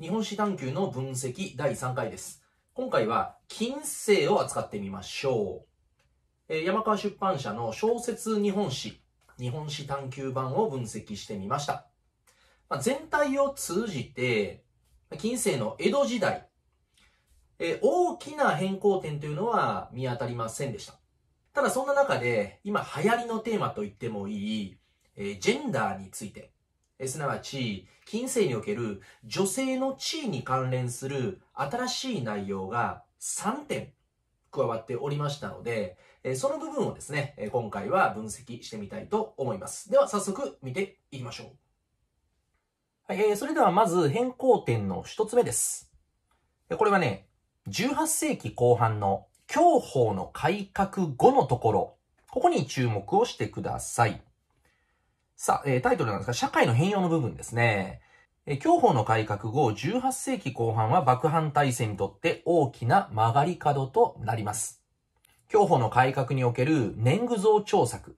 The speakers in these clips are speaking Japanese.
日本史探求の分析第3回です。今回は近世を扱ってみましょう。えー、山川出版社の小説日本史、日本史探求版を分析してみました。まあ、全体を通じて、近世の江戸時代、えー、大きな変更点というのは見当たりませんでした。ただそんな中で、今流行りのテーマと言ってもいい、えー、ジェンダーについて、すなわち、近世における女性の地位に関連する新しい内容が3点加わっておりましたので、その部分をですね、今回は分析してみたいと思います。では早速見ていきましょう。はい、それではまず変更点の1つ目です。これはね、18世紀後半の教法の改革後のところ、ここに注目をしてください。さあ、えー、タイトルなんですが、社会の変容の部分ですね。え歩教法の改革後、18世紀後半は爆破体制にとって大きな曲がり角となります。教法の改革における年貢増調策。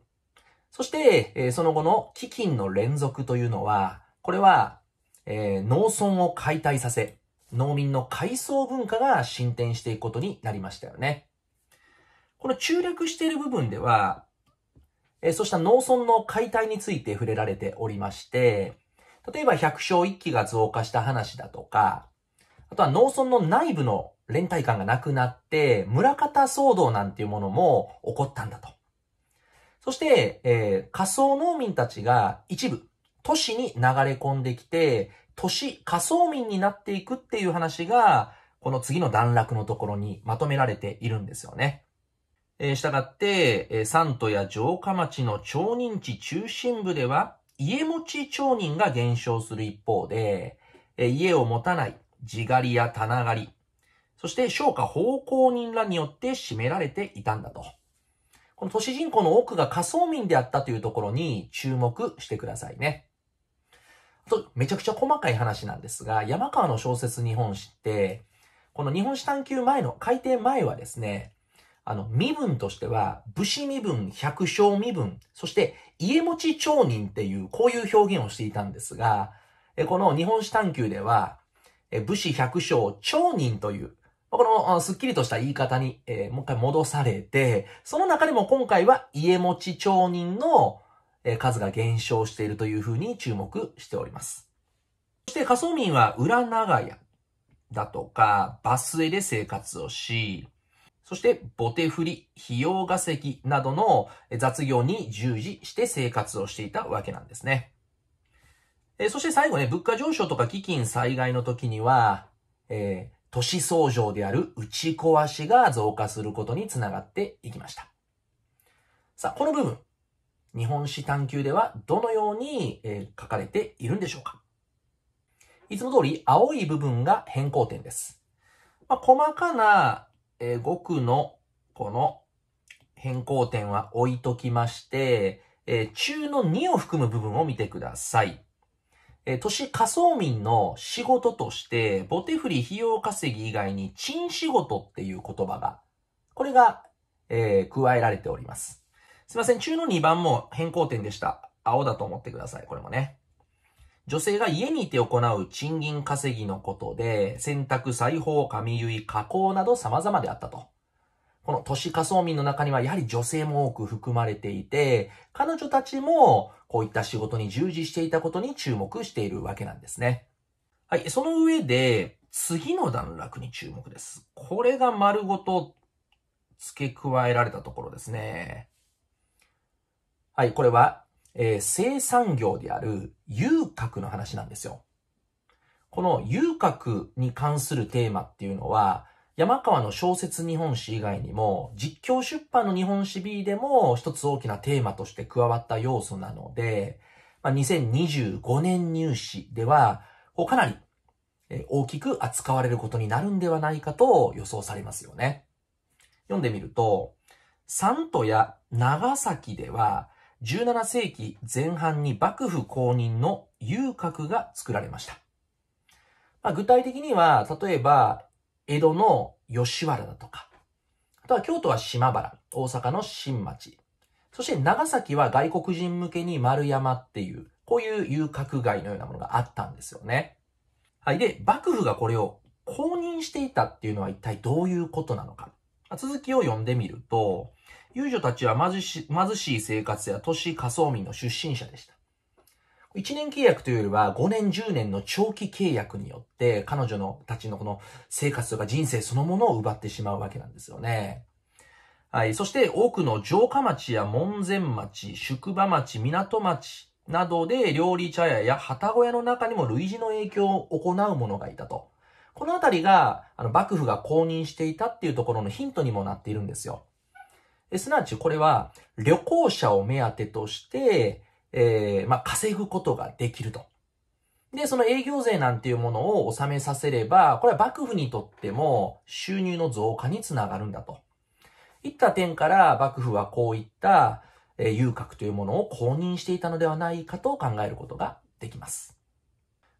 そして、えー、その後の基金の連続というのは、これは、えー、農村を解体させ、農民の階層文化が進展していくことになりましたよね。この中略している部分では、えそうした農村の解体について触れられておりまして、例えば百姓一揆が増加した話だとか、あとは農村の内部の連帯感がなくなって、村方騒動なんていうものも起こったんだと。そして、えー、仮想農民たちが一部、都市に流れ込んできて、都市、仮想民になっていくっていう話が、この次の段落のところにまとめられているんですよね。えー、したがって、えー、三都や城下町の町人地中心部では、家持ち町人が減少する一方で、えー、家を持たない、地狩りや棚狩り、そして商家奉公人らによって占められていたんだと。この都市人口の多くが仮想民であったというところに注目してくださいね。あと、めちゃくちゃ細かい話なんですが、山川の小説日本史って、この日本史探求前の、改訂前はですね、あの、身分としては、武士身分、百姓身分、そして家持ち町人っていう、こういう表現をしていたんですが、この日本史探求では、武士百姓町人という、このすっきりとした言い方に、えもう一回戻されて、その中でも今回は家持ち町人の数が減少しているというふうに注目しております。そして仮想民は裏長屋だとか、バスへで生活をし、そして、ボテ振り、費用稼ぎなどの雑業に従事して生活をしていたわけなんですね。えそして最後ね、物価上昇とか基金災害の時には、えー、都市創造である打ち壊しが増加することにつながっていきました。さあ、この部分、日本史探求ではどのように、えー、書かれているんでしょうかいつも通り青い部分が変更点です。まあ、細かなえー、5区のこの変更点は置いときまして、えー、中の2を含む部分を見てください。えー、都市仮想民の仕事として、ボテフリ費用稼ぎ以外に賃仕事っていう言葉が、これが、えー、加えられております。すいません、中の2番も変更点でした。青だと思ってください、これもね。女性が家にいて行う賃金稼ぎのことで、洗濯、裁縫、髪結い、加工など様々であったと。この都市仮想民の中にはやはり女性も多く含まれていて、彼女たちもこういった仕事に従事していたことに注目しているわけなんですね。はい、その上で、次の段落に注目です。これが丸ごと付け加えられたところですね。はい、これはえー、生産業である遊郭の話なんですよ。この遊郭に関するテーマっていうのは、山川の小説日本史以外にも、実況出版の日本史 B でも一つ大きなテーマとして加わった要素なので、まあ、2025年入試では、かなり大きく扱われることになるんではないかと予想されますよね。読んでみると、三都や長崎では、17世紀前半に幕府公認の遊郭が作られました。まあ、具体的には、例えば、江戸の吉原だとか、あとは京都は島原、大阪の新町、そして長崎は外国人向けに丸山っていう、こういう遊郭街のようなものがあったんですよね。はい。で、幕府がこれを公認していたっていうのは一体どういうことなのか。続きを読んでみると、遊女たちは貧し貧しい生活や都市仮想民の出身者でした。1年契約というよりは5年10年の長期契約によって彼女のたちのこの生活とか人生そのものを奪ってしまうわけなんですよね。はい。そして多くの城下町や門前町、宿場町、港町などで料理茶屋や旗小屋の中にも類似の影響を行う者がいたと。このあたりが、あの、幕府が公認していたっていうところのヒントにもなっているんですよ。すなわちこれは旅行者を目当てとして、えー、まあ、稼ぐことができると。で、その営業税なんていうものを納めさせれば、これは幕府にとっても収入の増加につながるんだと。いった点から幕府はこういった、えー、遊郭というものを公認していたのではないかと考えることができます。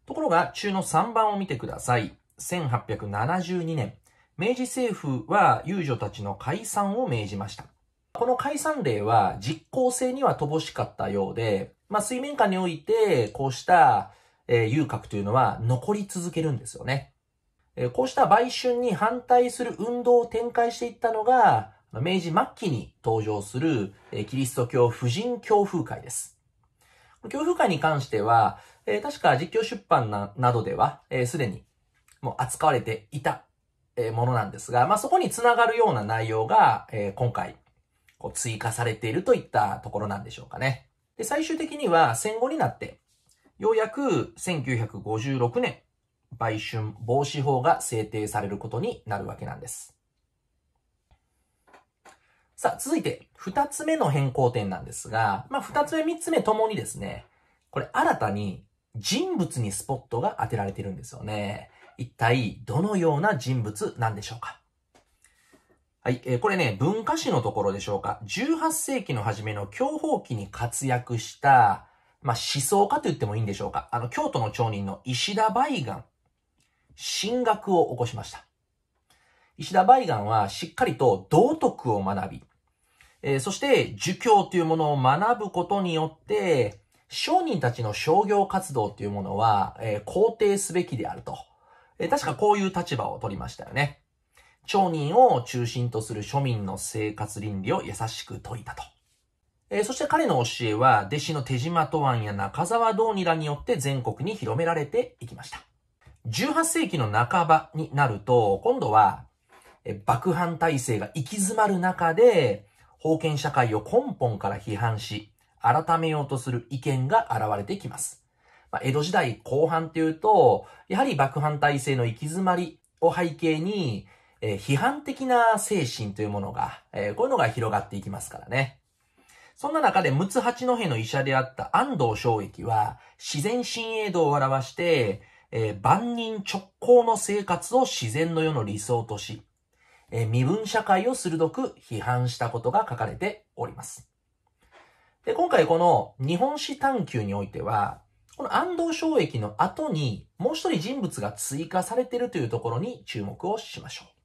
ところが、中の3番を見てください。1872年、明治政府は遊女たちの解散を命じました。この解散令は実効性には乏しかったようで、まあ、水面下において、こうした、えー、遊郭というのは残り続けるんですよね。えー、こうした売春に反対する運動を展開していったのが、明治末期に登場する、えー、キリスト教婦人教風会です。教風会に関しては、えー、確か実況出版ななどでは、す、で、にもう扱われていた、えー、ものなんですが、まあ、そこにつながるような内容が、えー、今回こう追加されているといったところなんでしょうかね。で、最終的には戦後になって、ようやく1956年、売春防止法が制定されることになるわけなんです。さあ、続いて、二つ目の変更点なんですが、まあ、二つ目、三つ目ともにですね、これ新たに人物にスポットが当てられてるんですよね。一体、どのような人物なんでしょうかはい、えー、これね、文化史のところでしょうか。18世紀の初めの享保期に活躍した、まあ、思想家と言ってもいいんでしょうか。あの、京都の町人の石田梅岩、進学を起こしました。石田梅岩はしっかりと道徳を学び、えー、そして儒教というものを学ぶことによって、商人たちの商業活動というものは、えー、肯定すべきであると。えー、確かこういう立場を取りましたよね。町人を中心とする庶民の生活倫理を優しく説いたと。えー、そして彼の教えは、弟子の手島都安や中沢道二らによって全国に広められていきました。18世紀の半ばになると、今度は、え幕藩体制が行き詰まる中で、封建社会を根本から批判し、改めようとする意見が現れてきます。まあ、江戸時代後半というと、やはり爆藩体制の行き詰まりを背景に、えー、批判的な精神というものが、えー、こういうのが広がっていきますからね。そんな中で、六奥八戸の医者であった安藤昭益は、自然新栄道を表して、えー、万人直行の生活を自然の世の理想とし、えー、身分社会を鋭く批判したことが書かれております。で、今回この日本史探求においては、この安藤昭益の後にもう一人人物が追加されているというところに注目をしましょう。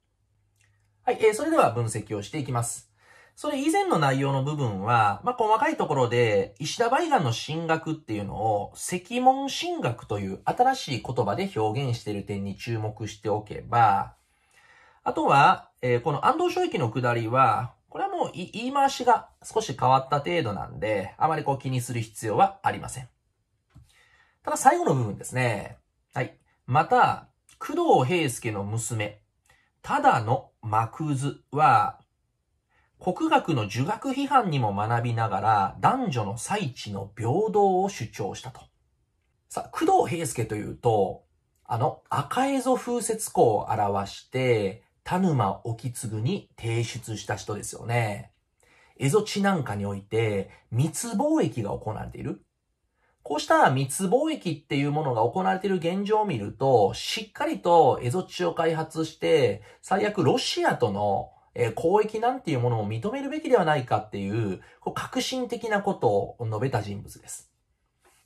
はい、えー、それでは分析をしていきます。それ以前の内容の部分は、まあ、細かいところで、石田梅岩の進学っていうのを、石門進学という新しい言葉で表現している点に注目しておけば、あとは、えー、この安藤正域の下りは、これはもう言い回しが少し変わった程度なんで、あまりこう気にする必要はありません。ただ最後の部分ですね。はい。また、工藤平介の娘、ただの幕図は、国学の儒学批判にも学びながら男女の最地の平等を主張したと。さあ、工藤平介というと、あの赤蝦夷風雪校を表して、田沼沖継に提出した人ですよね。蝦夷地なんかにおいて密貿易が行われている。こうした密貿易っていうものが行われている現状を見ると、しっかりと蝦夷地を開発して、最悪ロシアとの交易なんていうものを認めるべきではないかっていう、こう革新的なことを述べた人物です。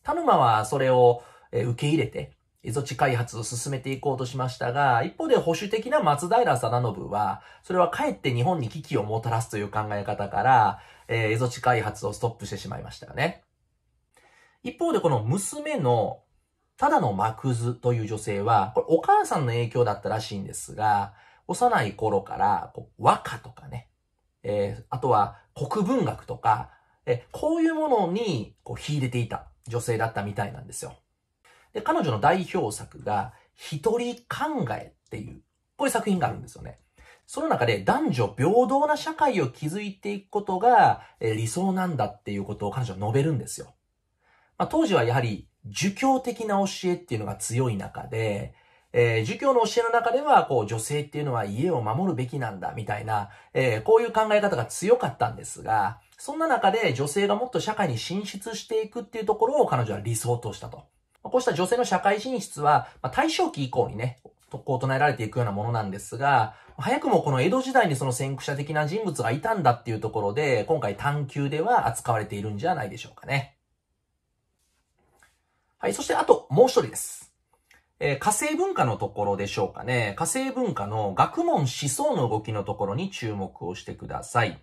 田沼はそれを受け入れて、蝦夷地開発を進めていこうとしましたが、一方で保守的な松平定信は、それはかえって日本に危機をもたらすという考え方から、えー、蝦夷地開発をストップしてしまいましたよね。一方でこの娘のただのマクズという女性は、これお母さんの影響だったらしいんですが、幼い頃から和歌とかね、えー、あとは国文学とか、えー、こういうものにこう秀でていた女性だったみたいなんですよ。で、彼女の代表作が、一人考えっていう、こういう作品があるんですよね。その中で男女平等な社会を築いていくことが理想なんだっていうことを彼女は述べるんですよ。まあ、当時はやはり、儒教的な教えっていうのが強い中で、えー、儒教の教えの中では、こう、女性っていうのは家を守るべきなんだ、みたいな、えー、こういう考え方が強かったんですが、そんな中で女性がもっと社会に進出していくっていうところを彼女は理想としたと。こうした女性の社会進出は、まあ、大正期以降にね、こう唱えられていくようなものなんですが、早くもこの江戸時代にその先駆者的な人物がいたんだっていうところで、今回探求では扱われているんじゃないでしょうかね。はい。そしてあと、もう一人です。えー、火星文化のところでしょうかね。火星文化の学問思想の動きのところに注目をしてください。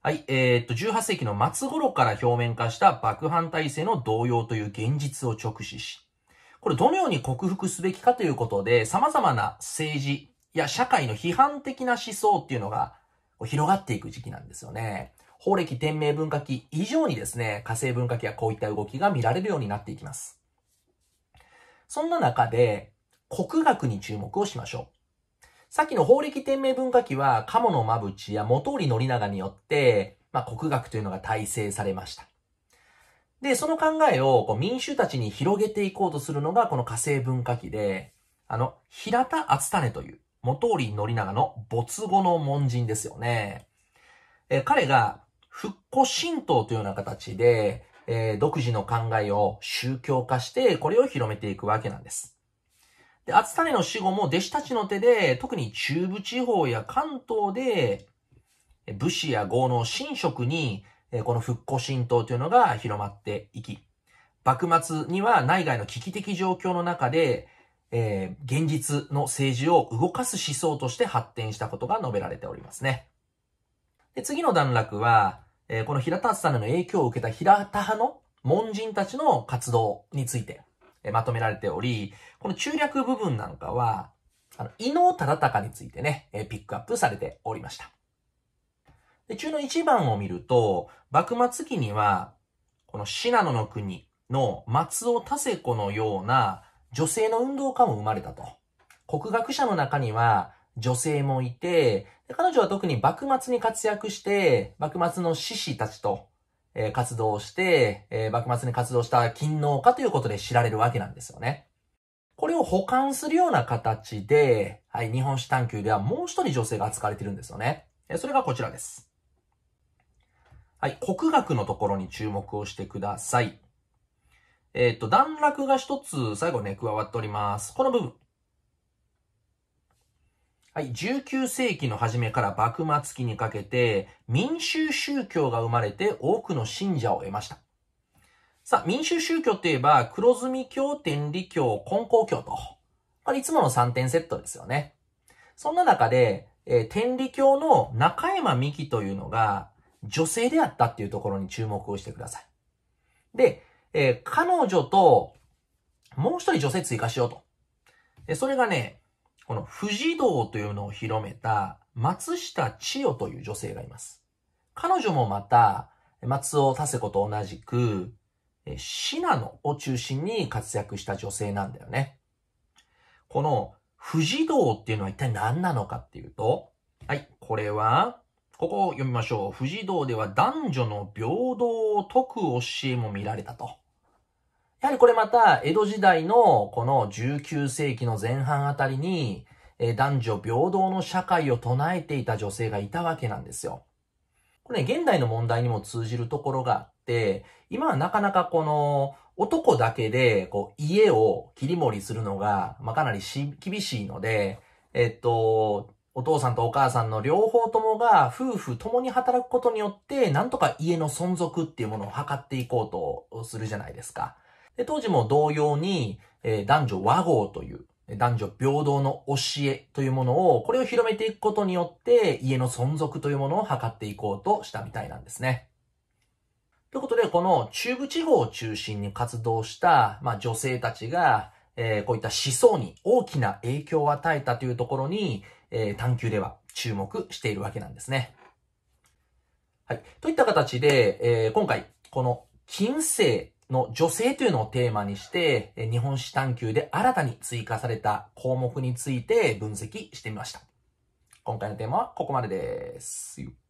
はい。えー、っと、18世紀の末頃から表面化した爆反体制の動揺という現実を直視し、これどのように克服すべきかということで、様々な政治や社会の批判的な思想っていうのが広がっていく時期なんですよね。法暦天命文化期以上にですね、火星文化期はこういった動きが見られるようになっていきます。そんな中で、国学に注目をしましょう。さっきの法暦天命文化期は、鴨の間淵や元織宣長によって、まあ、国学というのが体制されました。で、その考えをこう民衆たちに広げていこうとするのが、この火星文化期で、あの、平田厚種という、元織宣長の没後の門人ですよね。え彼が、復古神道というような形で、えー、独自の考えを宗教化して、これを広めていくわけなんです。で、厚種の死後も弟子たちの手で、特に中部地方や関東で、武士や豪農、神職に、この復古神道というのが広まっていき、幕末には内外の危機的状況の中で、えー、現実の政治を動かす思想として発展したことが述べられておりますね。で次の段落は、えー、この平田さんの影響を受けた平田派の門人たちの活動について、えー、まとめられており、この中略部分なんかは、あの、伊能忠敬についてね、えー、ピックアップされておりました。で、中の一番を見ると、幕末期には、この信濃の国の松尾田瀬子のような女性の運動家も生まれたと。国学者の中には、女性もいて、彼女は特に幕末に活躍して、幕末の志士たちと、えー、活動して、えー、幕末に活動した勤王家ということで知られるわけなんですよね。これを保管するような形で、はい、日本史探求ではもう一人女性が扱われてるんですよね。それがこちらです。はい、国学のところに注目をしてください。えっ、と、段落が一つ最後ね、加わっております。この部分。はい、19世紀の初めから幕末期にかけて民衆宗教が生まれて多くの信者を得ました。さあ、民衆宗教といえば、黒住教、天理教、根高教と。まいつもの3点セットですよね。そんな中で、えー、天理教の中山美希というのが女性であったっていうところに注目をしてください。で、えー、彼女ともう一人女性追加しようと。それがね、この不自動というのを広めた松下千代という女性がいます。彼女もまた、松尾達瀬子と同じく、信濃を中心に活躍した女性なんだよね。この不自動っていうのは一体何なのかっていうと、はい、これは、ここを読みましょう。不自動では男女の平等を解く教えも見られたと。やはりこれまた、江戸時代のこの19世紀の前半あたりに、男女平等の社会を唱えていた女性がいたわけなんですよ。これね、現代の問題にも通じるところがあって、今はなかなかこの男だけでこう家を切り盛りするのが、まあ、かなり厳しいので、えっと、お父さんとお母さんの両方ともが夫婦ともに働くことによって、なんとか家の存続っていうものを図っていこうとするじゃないですか。で、当時も同様に、えー、男女和合という、男女平等の教えというものを、これを広めていくことによって、家の存続というものを図っていこうとしたみたいなんですね。ということで、この中部地方を中心に活動した、まあ、女性たちが、えー、こういった思想に大きな影響を与えたというところに、えー、探求では注目しているわけなんですね。はい。といった形で、えー、今回、この近世の女性というのをテーマにして、日本史探求で新たに追加された項目について分析してみました。今回のテーマはここまでです。